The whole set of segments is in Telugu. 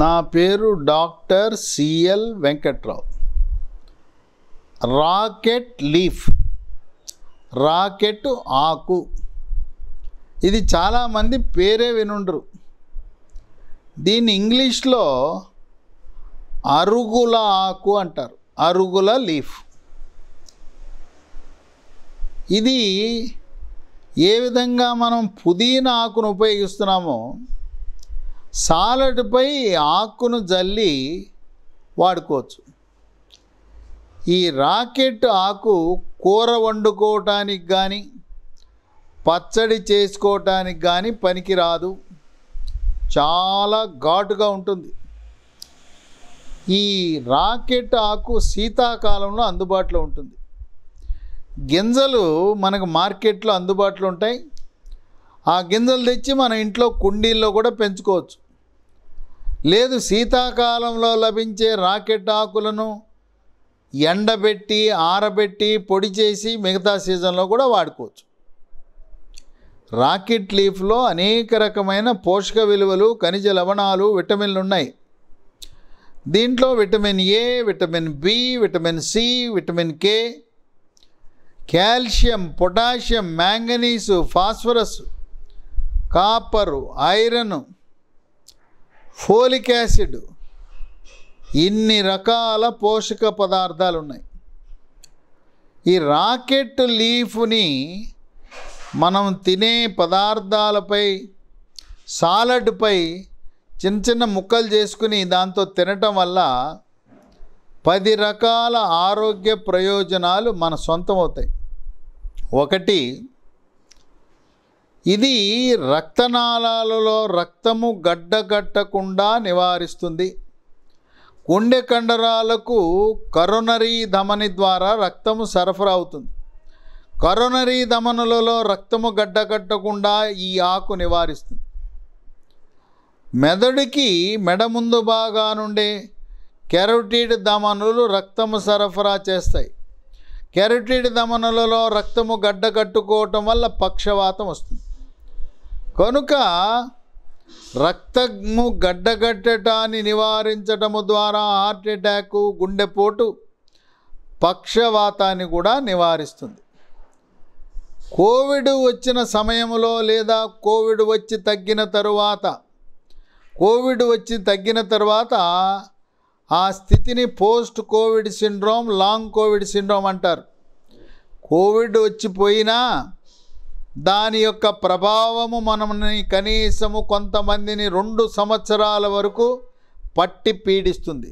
నా పేరు doctor CL Venkatrao rocket leaf rocket ఆకు ఇది చాలామంది పేరే వినుండరు దీన్ని ఇంగ్లీష్లో అరుగుల ఆకు అంటారు అరుగుల లీఫ్ ఇది ఏ విధంగా మనం పుదీనా ఆకును ఉపయోగిస్తున్నామో సాలడ్పై ఆకును జల్లి వాడుకోవచ్చు ఈ రాకెట్ ఆకు కూర వండుకోవటానికి కానీ పచ్చడి చేసుకోవటానికి కానీ పనికిరాదు చాలా ఘాటుగా ఉంటుంది ఈ రాకెట్ ఆకు శీతాకాలంలో అందుబాటులో ఉంటుంది గింజలు మనకు మార్కెట్లో అందుబాటులో ఉంటాయి ఆ గింజలు తెచ్చి మన ఇంట్లో కుండీల్లో కూడా పెంచుకోవచ్చు లేదు శీతాకాలంలో లభించే రాకెట్ ఆకులను ఎండబెట్టి ఆరబెట్టి పొడి చేసి మిగతా సీజన్లో కూడా వాడుకోవచ్చు రాకెట్ లీఫ్లో అనేక రకమైన పోషక విలువలు ఖనిజ లవణాలు విటమిన్లు ఉన్నాయి దీంట్లో vitamin A vitamin B vitamin C vitamin K calcium potassium manganese phosphorus copper iron folic acid ఇన్ని రకాల పోషక పదార్థాలు ఉన్నాయి ఈ రాకెట్ లీఫ్ని మనం తినే పదార్థాలపై సాలడ్పై చిన్న చిన్న ముక్కలు చేసుకుని దాంతో తినటం వల్ల పది రకాల ఆరోగ్య ప్రయోజనాలు మన సొంతం అవుతాయి ఒకటి ఇది రక్తనాళాలలో రక్తము గడ్డగట్టకుండా నివారిస్తుంది గుండె కండరాలకు కరోనరీ ధమని ద్వారా రక్తము సరఫరా అవుతుంది కరోనరీ ధమనులలో రక్తము గడ్డగట్టకుండా ఈ ఆకు నివారిస్తుంది మెదడుకి మెడ ముందు బాగా నుండే కెరోటిడ్ ధమనులు రక్తము సరఫరా చేస్తాయి కెరోటిడ్ ధమనులలో రక్తము గడ్డగట్టుకోవటం వల్ల పక్షవాతం వస్తుంది కనుక రక్తము గడ్డగట్టటాన్ని నివారించటము ద్వారా హార్ట్ అటాకు గుండెపోటు పక్షవాతాన్ని కూడా నివారిస్తుంది కోవిడ్ వచ్చిన సమయంలో లేదా కోవిడ్ వచ్చి తగ్గిన తరువాత కోవిడ్ వచ్చి తగ్గిన తర్వాత ఆ స్థితిని post covid syndrome long covid syndrome అంటారు కోవిడ్ వచ్చిపోయినా దాని యొక్క ప్రభావము మనల్ని కనీసము కొంతమందిని రెండు సంవత్సరాల వరకు పట్టి పీడిస్తుంది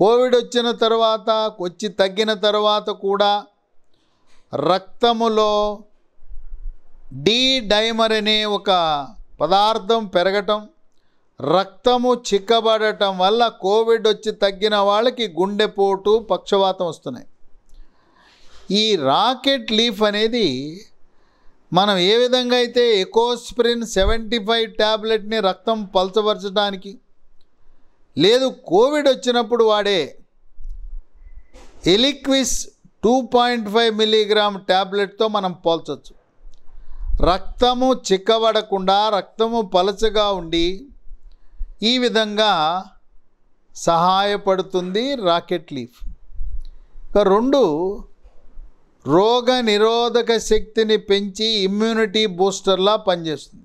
కోవిడ్ వచ్చిన తర్వాత వచ్చి తగ్గిన తర్వాత కూడా రక్తములో డీ డైమర్ అనే ఒక పదార్థం పెరగటం రక్తము చిక్కబడటం వల్ల కోవిడ్ వచ్చి తగ్గిన వాళ్ళకి గుండెపోటు పక్షవాతం వస్తున్నాయి ఈ రాకెట్ లీఫ్ అనేది మనం ఏ విధంగా అయితే ఎకోస్ప్రిన్ సెవెంటీ ఫైవ్ ట్యాబ్లెట్ని రక్తం పలచపరచడానికి లేదు కోవిడ్ వచ్చినప్పుడు వాడే Eliquis two point five milligram ట్యాబ్లెట్తో మనం పోల్చవచ్చు రక్తము చిక్కబడకుండా రక్తము పలచగా ఉండి ఈ విధంగా సహాయపడుతుంది రాకెట్ లీఫ్ రెండు రోగ నిరోధక శక్తిని పెంచి ఇమ్యూనిటీ బూస్టర్లా పనిచేస్తుంది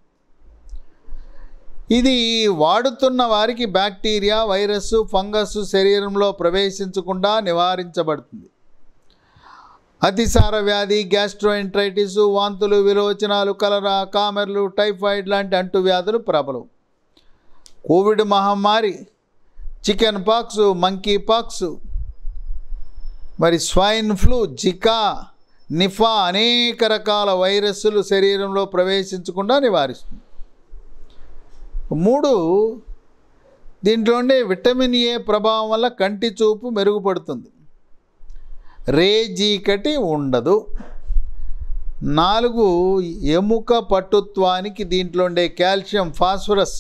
ఇది వాడుతున్న వారికి బ్యాక్టీరియా వైరస్ ఫంగస్ శరీరంలో ప్రవేశించకుండా నివారించబడుతుంది అతిసార వ్యాధి గ్యాస్ట్రోఎంట్రైటిస్ వాంతులు విలోచనాలు కలరా కామెర్లు టైఫాయిడ్ లాంటి అంటువ్యాధులు ప్రబలం కోవిడ్ మహమ్మారి చికెన్ పాక్స్ మంకీ పాక్స్ మరి స్వైన్ ఫ్లూ జికా నిఫా అనేక రకాల వైరస్సులు శరీరంలో ప్రవేశించకుండా నివారిస్తుంది మూడు దీంట్లోనే విటమిన్ ఏ ప్రభావం వల్ల కంటి చూపు మెరుగుపడుతుంది రేజీకటి ఉండదు నాలుగు ఎముక పట్టుత్వానికి దీంట్లో ఉండే కాల్షియం ఫాస్ఫరస్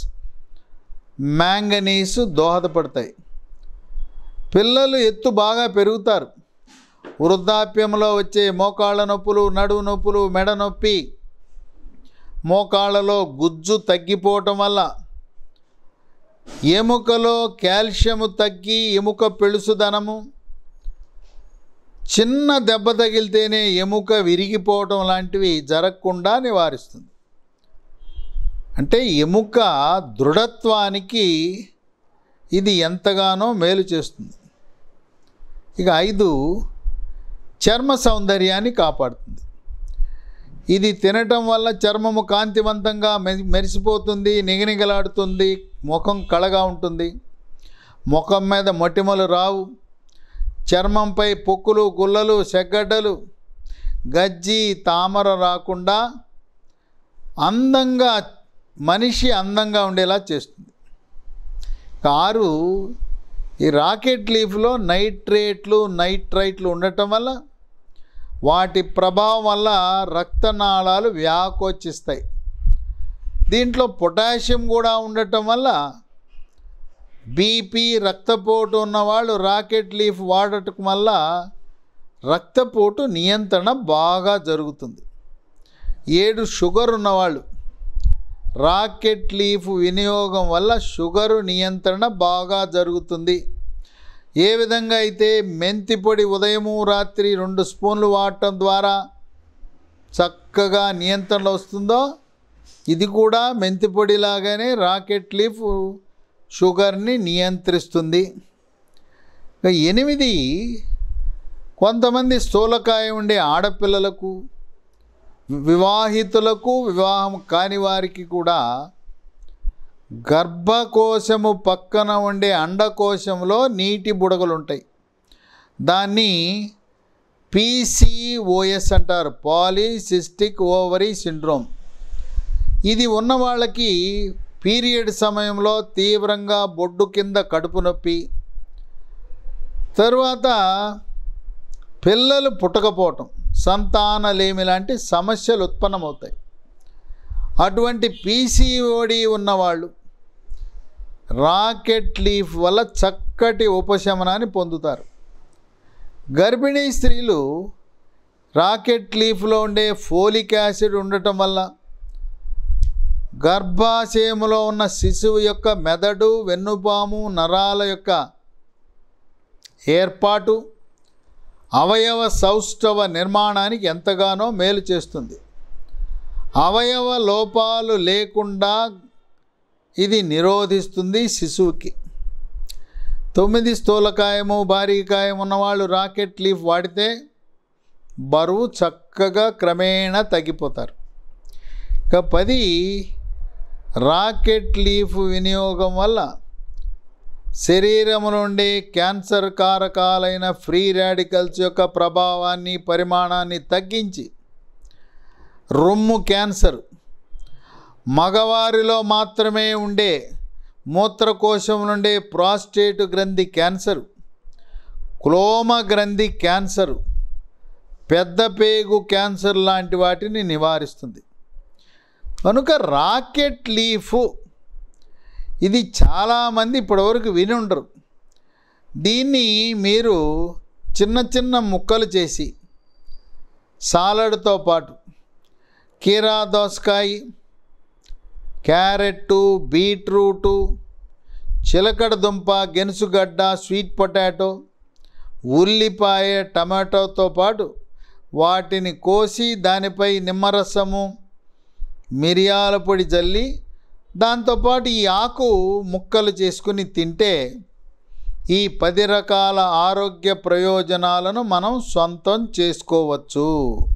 మ్యాంగనీసు దోహదపడతాయి పిల్లలు ఎత్తు బాగా పెరుగుతారు వృద్ధాప్యంలో వచ్చే మోకాళ్ళ నొప్పులు నడువు నొప్పులు మెడ నొప్పి మోకాళ్ళలో గుజ్జు తగ్గిపోవటం వల్ల ఎముకలో కాల్షియము తగ్గి ఎముక పెళుసుదనము చిన్న దెబ్బ తగిలితేనే ఎముక విరిగిపోవటం లాంటివి జరగకుండా నివారిస్తుంది అంటే ఎముక దృఢత్వానికి ఇది ఎంతగానో మేలు చేస్తుంది ఇక ఐదు చర్మ సౌందర్యాన్ని కాపాడుతుంది ఇది తినటం వల్ల చర్మము కాంతివంతంగా మెరిసిపోతుంది నిగనిగలాడుతుంది ముఖం కళగా ఉంటుంది ముఖం మీద మొటిమలు రావు చర్మంపై పొక్కులు గుల్లలు చెగ్గడ్డలు గజ్జి తామర రాకుండా అందంగా మనిషి అందంగా ఉండేలా చేస్తుంది కారు ఈ రాకెట్ లీఫ్లో నైట్రేట్లు నైట్రైట్లు ఉండటం వల్ల వాటి ప్రభావం వల్ల రక్తనాళాలు వ్యాకోచిస్తాయి దీంట్లో పొటాషియం కూడా ఉండటం వల్ల బీపీ రక్తపోటు ఉన్నవాళ్ళు రాకెట్ లీఫ్ వాడటం వల్ల రక్తపోటు నియంత్రణ బాగా జరుగుతుంది ఏడు షుగర్ ఉన్నవాళ్ళు రాకెట్ లీఫ్ వినియోగం వల్ల షుగరు నియంత్రణ బాగా జరుగుతుంది ఏ విధంగా అయితే మెంతి పొడి ఉదయము రాత్రి రెండు స్పూన్లు వాడటం ద్వారా చక్కగా నియంత్రణలో వస్తుందో ఇది కూడా మెంతి పొడిలాగానే రాకెట్ లీఫ్ షుగర్ని నియంత్రిస్తుంది ఎనిమిది కొంతమంది స్థూలకాయ ఉండే ఆడపిల్లలకు వివాహితులకు వివాహం కాని వారికి కూడా గర్భకోశము పక్కన ఉండే అండకోశంలో నీటి బుడగలు ఉంటాయి దాన్ని పీసీఓఎస్ అంటారు పాలీసిస్టిక్ ఓవరీ సిండ్రోమ్ ఇది ఉన్న వాళ్ళకి పీరియడ్ సమయంలో తీవ్రంగా బొడ్డు కింద కడుపు నొప్పి తరువాత పిల్లలు పుట్టకపోవటం సంతానలేమి లాంటి సమస్యలు ఉత్పన్నమవుతాయి అటువంటి పీసీఓడి ఉన్నవాళ్ళు రాకెట్ లీఫ్ వల్ల చక్కటి ఉపశమనాన్ని పొందుతారు గర్భిణీ స్త్రీలు రాకెట్ లీఫ్లో ఉండే ఫోలిక్ యాసిడ్ ఉండటం వల్ల గర్భాశయంలో ఉన్న శిశువు యొక్క మెదడు వెన్నుపాము నరాల యొక్క ఏర్పాటు అవయవ సౌష్ఠవ నిర్మాణానికి ఎంతగానో మేలు చేస్తుంది అవయవ లోపాలు లేకుండా ఇది నిరోధిస్తుంది శిశువుకి తొమ్మిది స్థూలకాయము భారీ కాయం ఉన్నవాళ్ళు రాకెట్ లీఫ్ వాడితే బరువు చక్కగా క్రమేణా తగ్గిపోతారు ఇక పది రాకెట్ లీఫ్ వినియోగం వల్ల శరీరం నుండి క్యాన్సర్ కారకాలైన ఫ్రీ రాడికల్స్ యొక్క ప్రభావాన్ని పరిమాణాన్ని తగ్గించి రొమ్ము క్యాన్సర్ మగవారిలో మాత్రమే ఉండే మూత్రకోశం నుండి ప్రాస్టేట్ గ్రంథి క్యాన్సరు క్లోమ గ్రంథి క్యాన్సరు పెద్ద పేగు క్యాన్సర్ లాంటి వాటిని నివారిస్తుంది కనుక రాకెట్ లీఫ్ ఇది చాలామంది ఇప్పటివరకు విని ఉండరు దీన్ని మీరు చిన్న చిన్న ముక్కలు చేసి సాలడ్తో పాటు కీరా దోసకాయ క్యారెట్టు బీట్రూటు చిలకడ దుంప గెనుసుగడ్డ స్వీట్ పొటాటో ఉల్లిపాయ టమాటోతో పాటు వాటిని కోసి దానిపై నిమ్మరసము మిరియాల పొడి జల్లి దాంతోపాటు ఈ ఆకు ముక్కలు చేసుకుని తింటే ఈ పది రకాల ఆరోగ్య ప్రయోజనాలను మనం సొంతం చేసుకోవచ్చు